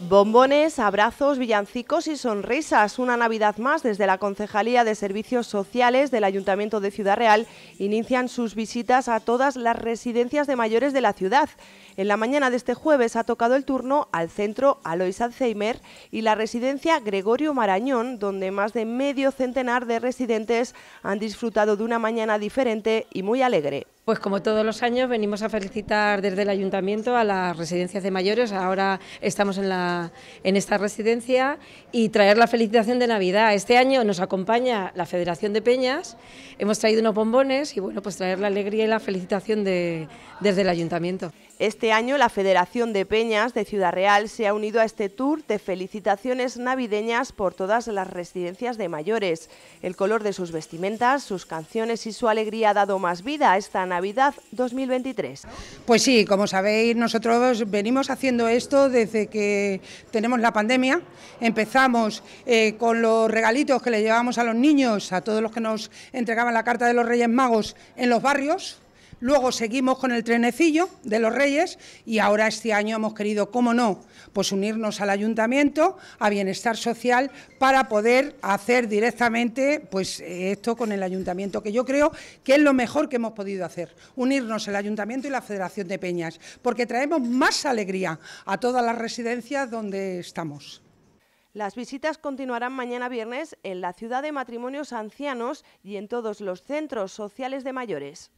Bombones, abrazos, villancicos y sonrisas. Una Navidad más desde la Concejalía de Servicios Sociales del Ayuntamiento de Ciudad Real inician sus visitas a todas las residencias de mayores de la ciudad. En la mañana de este jueves ha tocado el turno al centro Alois Alzheimer y la residencia Gregorio Marañón, donde más de medio centenar de residentes han disfrutado de una mañana diferente y muy alegre. Pues como todos los años venimos a felicitar desde el ayuntamiento a las residencias de mayores. Ahora estamos en, la, en esta residencia y traer la felicitación de Navidad. Este año nos acompaña la Federación de Peñas. Hemos traído unos bombones y bueno, pues traer la alegría y la felicitación de, desde el ayuntamiento. Este año la Federación de Peñas de Ciudad Real se ha unido a este tour de felicitaciones navideñas por todas las residencias de mayores. El color de sus vestimentas, sus canciones y su alegría ha dado más vida a esta Navidad 2023. Pues sí, como sabéis, nosotros venimos haciendo esto desde que tenemos la pandemia. Empezamos eh, con los regalitos que le llevamos a los niños, a todos los que nos entregaban la Carta de los Reyes Magos en los barrios Luego seguimos con el trenecillo de los Reyes y ahora este año hemos querido, cómo no, pues unirnos al ayuntamiento, a Bienestar Social, para poder hacer directamente pues eh, esto con el ayuntamiento, que yo creo que es lo mejor que hemos podido hacer, unirnos el ayuntamiento y la Federación de Peñas, porque traemos más alegría a todas las residencias donde estamos. Las visitas continuarán mañana viernes en la ciudad de matrimonios ancianos y en todos los centros sociales de mayores.